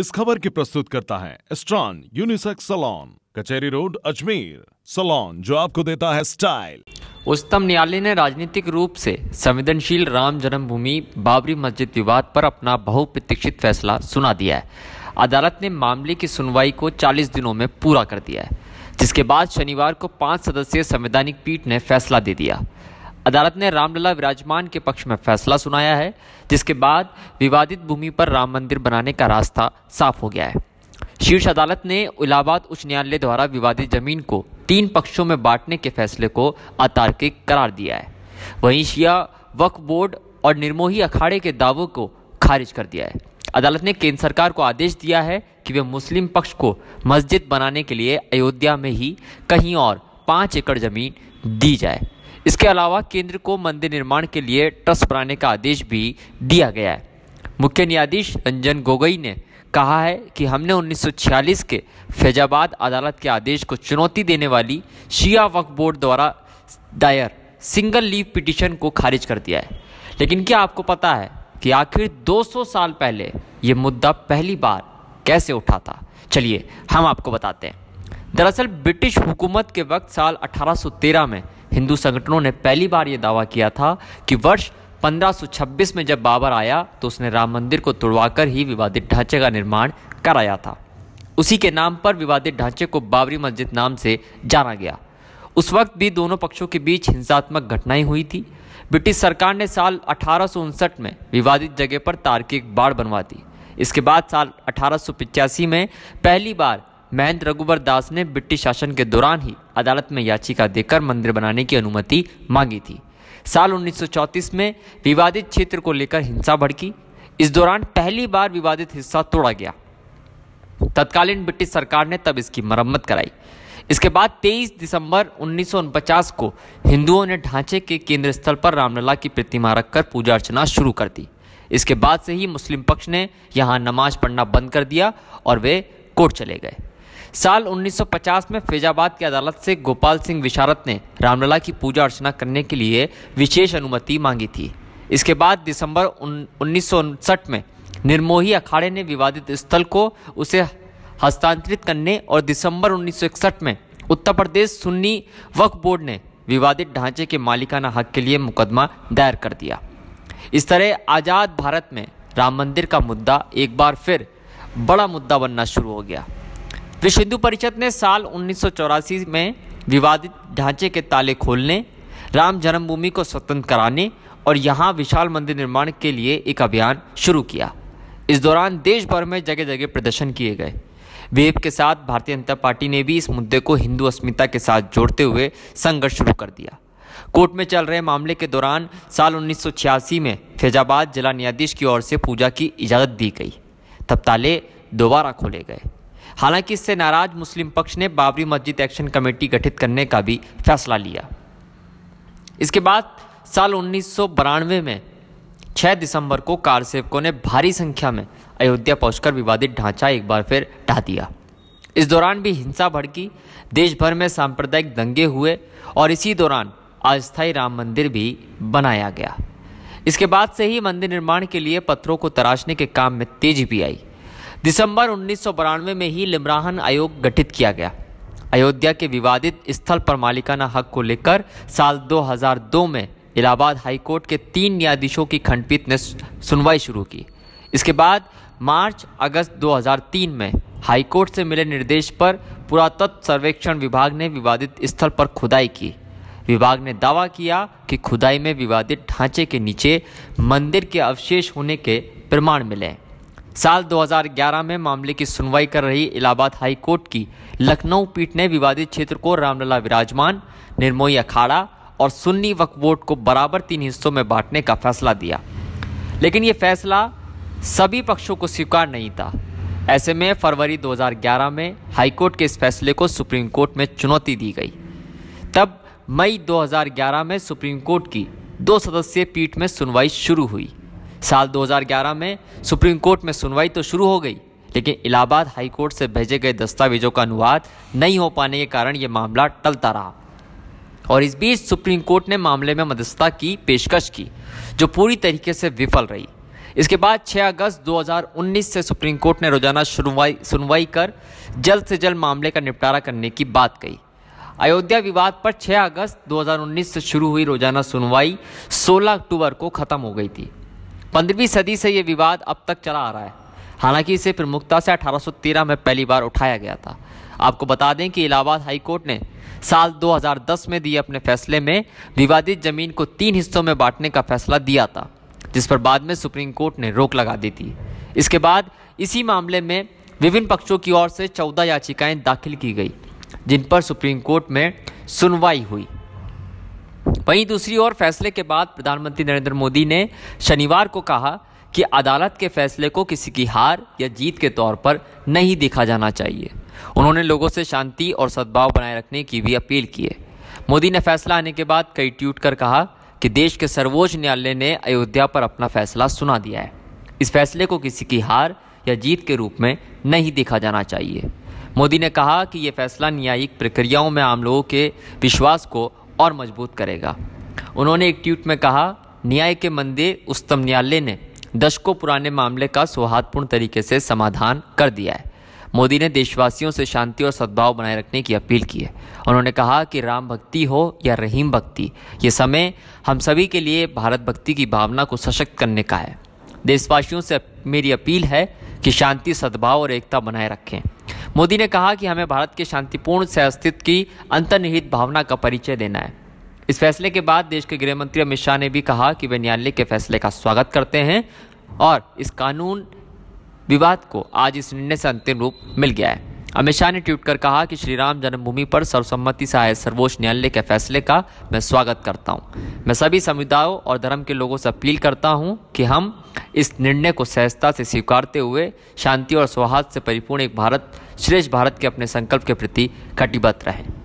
इस खबर की प्रस्तुत करता है स्ट्रॉन unisex salon Kachahri road Ajmer salon जो आपको देता है स्टाइल उच्चतम न्यायालय ने राजनीतिक रूप से संवेदनशील राम जन्मभूमि बाबरी मस्जिद विवाद पर अपना बहुप्रतीक्षित फैसला सुना दिया है अदालत ने मामले की सुनवाई को 40 दिनों में पूरा कर दिया है जिसके बाद शनिवार को पांच सदस्यीय संवैधानिक पीठ ने फैसला दे दिया अदालत ने रामलला विराजमान के पक्ष में फैसला सुनाया है जिसके बाद विवादित भूमि पर राम मंदिर बनाने का रास्ता साफ हो गया है शीर्ष अदालत ने इलाहाबाद उच्च न्यायालय द्वारा विवादित जमीन को तीन पक्षों में बांटने के फैसले को अतार्किक करार दिया है वहीं शिया वक्फ बोर्ड और निर्मोही अखाड़े के दावों को खारिज कर दिया है अदालत ने केंद्र सरकार को आदेश दिया है कि वे मुस्लिम पक्ष को मस्जिद बनाने के लिए अयोध्या में ही कहीं और पाँच एकड़ जमीन दी जाए इसके अलावा केंद्र को मंदिर निर्माण के लिए ट्रस्ट बनाने का आदेश भी दिया गया है मुख्य न्यायाधीश रंजन गोगोई ने कहा है कि हमने 1946 के फैजाबाद अदालत के आदेश को चुनौती देने वाली शिया वक्फ बोर्ड द्वारा दायर सिंगल लीव पिटिशन को खारिज कर दिया है लेकिन क्या आपको पता है कि आखिर 200 साल पहले ये मुद्दा पहली बार कैसे उठा था चलिए हम आपको बताते हैं दरअसल ब्रिटिश हुकूमत के वक्त साल 1813 में हिंदू संगठनों ने पहली बार ये दावा किया था कि वर्ष 1526 में जब बाबर आया तो उसने राम मंदिर को तोड़वाकर ही विवादित ढांचे का निर्माण कराया था उसी के नाम पर विवादित ढांचे को बाबरी मस्जिद नाम से जाना गया उस वक्त भी दोनों पक्षों के बीच हिंसात्मक घटनाएं हुई थी ब्रिटिश सरकार ने साल अठारह में विवादित जगह पर तार्किक बाढ़ बनवा दी इसके बाद साल अठारह में पहली बार महेंद्र रघुबर दास ने ब्रिटिश शासन के दौरान ही अदालत में याचिका देकर मंदिर बनाने की अनुमति मांगी थी साल 1934 में विवादित क्षेत्र को लेकर हिंसा भड़की इस दौरान पहली बार विवादित हिस्सा तोड़ा गया तत्कालीन ब्रिटिश सरकार ने तब इसकी मरम्मत कराई इसके बाद 23 दिसंबर उन्नीस को हिंदुओं ने ढांचे के केंद्र स्थल पर रामलला की प्रतिमा रखकर पूजा अर्चना शुरू कर दी इसके बाद से ही मुस्लिम पक्ष ने यहाँ नमाज पढ़ना बंद कर दिया और वे कोर्ट चले गए साल 1950 में फैजाबाद की अदालत से गोपाल सिंह विशारत ने रामलला की पूजा अर्चना करने के लिए विशेष अनुमति मांगी थी इसके बाद दिसंबर उन्नीस में निर्मोही अखाड़े ने विवादित स्थल को उसे हस्तांतरित करने और दिसंबर 1961 में उत्तर प्रदेश सुन्नी वक्फ बोर्ड ने विवादित ढांचे के मालिकाना हक के लिए मुकदमा दायर कर दिया इस तरह आज़ाद भारत में राम मंदिर का मुद्दा एक बार फिर बड़ा मुद्दा बनना शुरू हो गया विश्व हिंदू परिषद ने साल उन्नीस में विवादित ढांचे के ताले खोलने राम जन्मभूमि को स्वतंत्र कराने और यहाँ विशाल मंदिर निर्माण के लिए एक अभियान शुरू किया इस दौरान देश भर में जगह जगह प्रदर्शन किए गए वेब के साथ भारतीय जनता पार्टी ने भी इस मुद्दे को हिंदू अस्मिता के साथ जोड़ते हुए संघर्ष शुरू कर दिया कोर्ट में चल रहे मामले के दौरान साल उन्नीस में फैजाबाद जिला न्यायाधीश की ओर से पूजा की इजाज़त दी गई तब ताले दोबारा खोले गए हालांकि इससे नाराज मुस्लिम पक्ष ने बाबरी मस्जिद एक्शन कमेटी गठित करने का भी फैसला लिया इसके बाद साल उन्नीस में 6 दिसंबर को कार सेवकों ने भारी संख्या में अयोध्या पहुंचकर विवादित ढांचा एक बार फिर ढा दिया इस दौरान भी हिंसा भड़की देश भर में सांप्रदायिक दंगे हुए और इसी दौरान अस्थायी राम मंदिर भी बनाया गया इसके बाद से ही मंदिर निर्माण के लिए पत्थरों को तराशने के काम में तेजी भी आई दिसंबर उन्नीस में ही लिमराहन आयोग गठित किया गया अयोध्या के विवादित स्थल पर मालिकाना हक को लेकर साल 2002 में इलाहाबाद हाईकोर्ट के तीन न्यायाधीशों की खंडपीठ ने सुनवाई शुरू की इसके बाद मार्च अगस्त 2003 में हाईकोर्ट से मिले निर्देश पर पुरातत्व सर्वेक्षण विभाग ने विवादित स्थल पर खुदाई की विभाग ने दावा किया कि खुदाई में विवादित ढांचे के नीचे मंदिर के अवशेष होने के प्रमाण मिले साल 2011 में मामले की सुनवाई कर रही इलाहाबाद हाई कोर्ट की लखनऊ पीठ ने विवादित क्षेत्र को रामलला विराजमान निर्मोही अखाड़ा और सुन्नी वक्फ बोर्ड को बराबर तीन हिस्सों में बांटने का फैसला दिया लेकिन ये फैसला सभी पक्षों को स्वीकार नहीं था ऐसे में फरवरी 2011 में हाईकोर्ट के इस फैसले को सुप्रीम कोर्ट में चुनौती दी गई तब मई 2011 में सुप्रीम कोर्ट की दो सदस्यीय पीठ में सुनवाई शुरू हुई साल 2011 में सुप्रीम कोर्ट में सुनवाई तो शुरू हो गई लेकिन इलाहाबाद हाई कोर्ट से भेजे गए दस्तावेजों का अनुवाद नहीं हो पाने के कारण ये मामला टलता रहा और इस बीच सुप्रीम कोर्ट ने मामले में मध्यस्थता की पेशकश की जो पूरी तरीके से विफल रही इसके बाद 6 अगस्त 2019 से सुप्रीम कोर्ट ने रोजाना सुनवाई सुनवाई कर जल्द से जल्द मामले का निपटारा करने की बात कही अयोध्या विवाद पर 6 अगस्त 2019 से शुरू हुई रोजाना सुनवाई 16 अक्टूबर को खत्म हो गई थी पंद्रहवीं सदी से यह विवाद अब तक चला आ रहा है हालांकि इसे प्रमुखता से 1813 में पहली बार उठाया गया था आपको बता दें कि इलाहाबाद हाईकोर्ट ने साल 2010 में दिए अपने फैसले में विवादित जमीन को तीन हिस्सों में बांटने का फैसला दिया था जिस पर बाद में सुप्रीम कोर्ट ने रोक लगा दी थी इसके बाद इसी मामले में विभिन्न पक्षों की ओर से चौदह याचिकाएं दाखिल की गई जिन पर सुप्रीम कोर्ट में सुनवाई हुई वहीं दूसरी ओर फैसले के बाद प्रधानमंत्री नरेंद्र मोदी ने शनिवार को कहा कि अदालत के फैसले को किसी की हार या जीत के तौर पर नहीं देखा जाना चाहिए उन्होंने लोगों से शांति और सद्भाव बनाए रखने की भी अपील की है मोदी ने फैसला आने के बाद कई ट्वीट कर कहा कि देश के सर्वोच्च न्यायालय ने अयोध्या पर अपना फैसला सुना दिया है इस फैसले को किसी की हार या जीत के रूप में नहीं देखा जाना चाहिए मोदी ने कहा कि ये फैसला न्यायिक प्रक्रियाओं में आम लोगों के विश्वास को और मजबूत करेगा उन्होंने एक ट्वीट में कहा न्याय के मंदिर उच्चतम न्यायालय ने दशकों पुराने मामले का सौहार्दपूर्ण तरीके से समाधान कर दिया है मोदी ने देशवासियों से शांति और सद्भाव बनाए रखने की अपील की है उन्होंने कहा कि राम भक्ति हो या रहीम भक्ति ये समय हम सभी के लिए भारत भक्ति की भावना को सशक्त करने का है देशवासियों से मेरी अपील है कि शांति सद्भाव और एकता बनाए रखें मोदी ने कहा कि हमें भारत के शांतिपूर्ण से अस्तित्व की अंतर्निहित भावना का परिचय देना है इस फैसले के बाद देश के गृह मंत्री अमित शाह ने भी कहा कि वे न्यायालय के फैसले का स्वागत करते हैं और इस कानून विवाद को आज इस निर्णय से अंतिम रूप मिल गया है अमित शाह ने ट्वीट कर कहा कि श्री राम जन्मभूमि पर सर्वसम्मति से आए सर्वोच्च न्यायालय के फैसले का मैं स्वागत करता हूं। मैं सभी समुदायों और धर्म के लोगों से अपील करता हूं कि हम इस निर्णय को सहजता से स्वीकारते हुए शांति और सौहार्द से परिपूर्ण एक भारत श्रेष्ठ भारत के अपने संकल्प के प्रति कटिबद्ध रहें